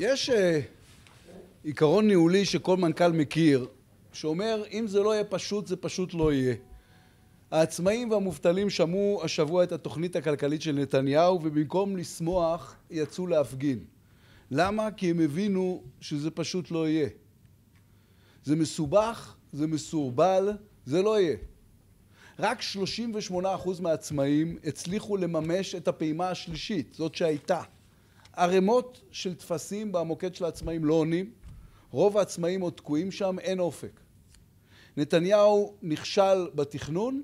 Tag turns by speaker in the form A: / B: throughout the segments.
A: יש uh, עיקרון ניהולי שכל מנכ"ל מכיר, שאומר אם זה לא יהיה פשוט זה פשוט לא יהיה. העצמאים והמובטלים שמעו השבוע את התוכנית הכלכלית של נתניהו ובמקום לשמוח יצאו להפגין. למה? כי הם הבינו שזה פשוט לא יהיה. זה מסובך, זה מסורבל, זה לא יהיה. רק 38% מהעצמאים הצליחו לממש את הפעימה השלישית, זאת שהייתה. ערימות של טפסים במוקד של העצמאים לא עונים, רוב העצמאים עוד תקועים שם, אין אופק. נתניהו נכשל בתכנון,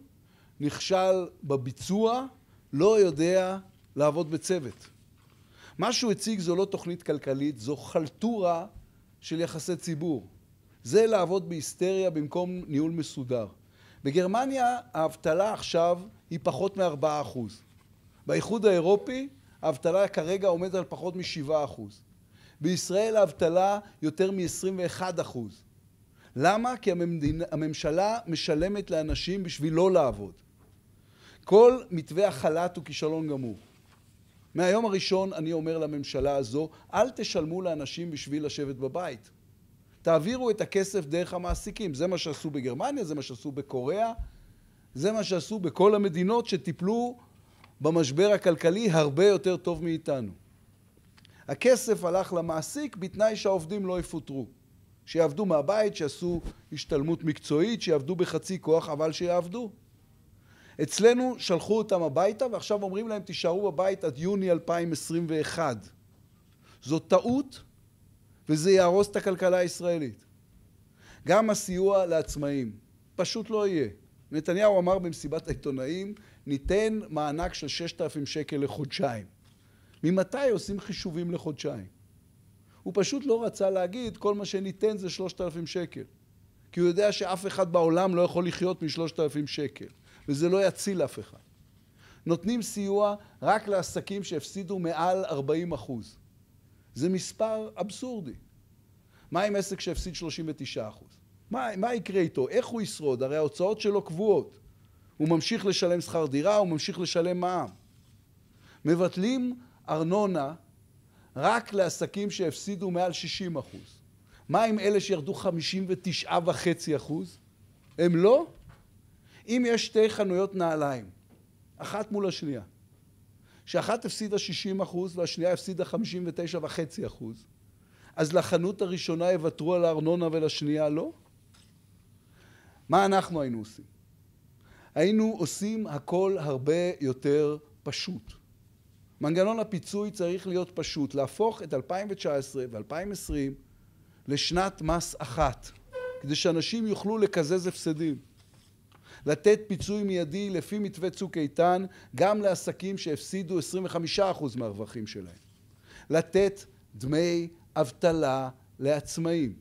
A: נכשל בביצוע, לא יודע לעבוד בצוות. מה שהוא הציג זו לא תוכנית כלכלית, זו חלטורה של יחסי ציבור. זה לעבוד בהיסטריה במקום ניהול מסודר. בגרמניה האבטלה עכשיו היא פחות מ-4%. באיחוד האירופי האבטלה כרגע עומדת על פחות מ-7%. בישראל האבטלה יותר מ-21%. למה? כי המדינה, הממשלה משלמת לאנשים בשביל לא לעבוד. כל מתווה החל"ת הוא כישלון גמור. מהיום הראשון אני אומר לממשלה הזו, אל תשלמו לאנשים בשביל לשבת בבית. תעבירו את הכסף דרך המעסיקים. זה מה שעשו בגרמניה, זה מה שעשו בקוריאה, זה מה שעשו בכל המדינות שטיפלו במשבר הכלכלי הרבה יותר טוב מאיתנו. הכסף הלך למעסיק בתנאי שהעובדים לא יפוטרו. שיעבדו מהבית, שיעשו השתלמות מקצועית, שיעבדו בחצי כוח, אבל שיעבדו. אצלנו שלחו אותם הביתה ועכשיו אומרים להם תישארו בבית עד יוני 2021. זו טעות וזה יהרוס את הכלכלה הישראלית. גם הסיוע לעצמאים, פשוט לא יהיה. נתניהו אמר במסיבת העיתונאים ניתן מענק של 6,000 שקל לחודשיים. ממתי עושים חישובים לחודשיים? הוא פשוט לא רצה להגיד כל מה שניתן זה 3,000 שקל. כי הוא יודע שאף אחד בעולם לא יכול לחיות מ-3,000 שקל, וזה לא יציל אף אחד. נותנים סיוע רק לעסקים שהפסידו מעל 40 אחוז. זה מספר אבסורדי. מה עם עסק שהפסיד 39 אחוז? מה, מה יקרה איתו? איך הוא ישרוד? הרי ההוצאות שלו קבועות. הוא ממשיך לשלם שכר דירה, הוא ממשיך לשלם מע"מ. מבטלים ארנונה רק לעסקים שהפסידו מעל 60 אחוז. מה עם אלה שירדו 59 וחצי אחוז? הם לא? אם יש שתי חנויות נעליים, אחת מול השנייה, שאחת הפסידה 60 אחוז והשנייה הפסידה 59 וחצי אחוז, אז לחנות הראשונה יוותרו על הארנונה ולשנייה לא? מה אנחנו היינו עושים? היינו עושים הכל הרבה יותר פשוט. מנגנון הפיצוי צריך להיות פשוט, להפוך את 2019 ו-2020 לשנת מס אחת, כדי שאנשים יוכלו לקזז הפסדים. לתת פיצוי מיידי לפי מתווה צוק איתן גם לעסקים שהפסידו 25% מהרווחים שלהם. לתת דמי אבטלה לעצמאים.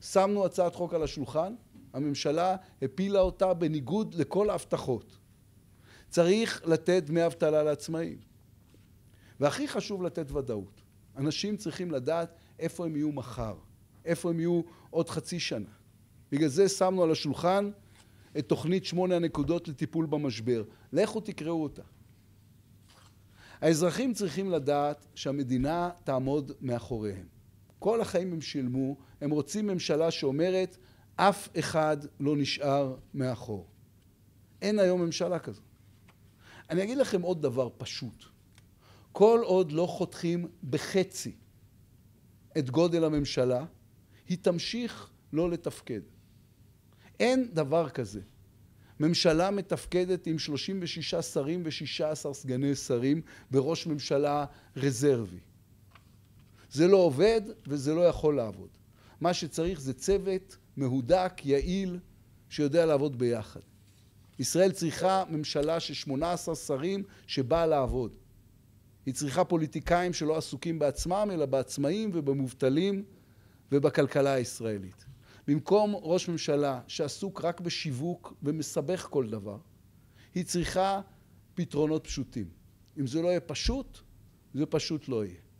A: שמנו הצעת חוק על השולחן, הממשלה הפילה אותה בניגוד לכל ההבטחות. צריך לתת דמי אבטלה לעצמאים. והכי חשוב לתת ודאות. אנשים צריכים לדעת איפה הם יהיו מחר, איפה הם יהיו עוד חצי שנה. בגלל זה שמנו על השולחן את תוכנית שמונה הנקודות לטיפול במשבר. לכו תקראו אותה. האזרחים צריכים לדעת שהמדינה תעמוד מאחוריהם. כל החיים הם שילמו, הם רוצים ממשלה שאומרת אף אחד לא נשאר מאחור. אין היום ממשלה כזו. אני אגיד לכם עוד דבר פשוט. כל עוד לא חותכים בחצי את גודל הממשלה, היא תמשיך לא לתפקד. אין דבר כזה. ממשלה מתפקדת עם 36 שרים ו-16 סגני שרים בראש ממשלה רזרבי. זה לא עובד וזה לא יכול לעבוד. מה שצריך זה צוות מהודק, יעיל, שיודע לעבוד ביחד. ישראל צריכה ממשלה של 18 שרים שבאה לעבוד. היא צריכה פוליטיקאים שלא עסוקים בעצמם, אלא בעצמאים ובמובטלים ובכלכלה הישראלית. במקום ראש ממשלה שעסוק רק בשיווק ומסבך כל דבר, היא צריכה פתרונות פשוטים. אם זה לא יהיה פשוט, זה פשוט לא יהיה.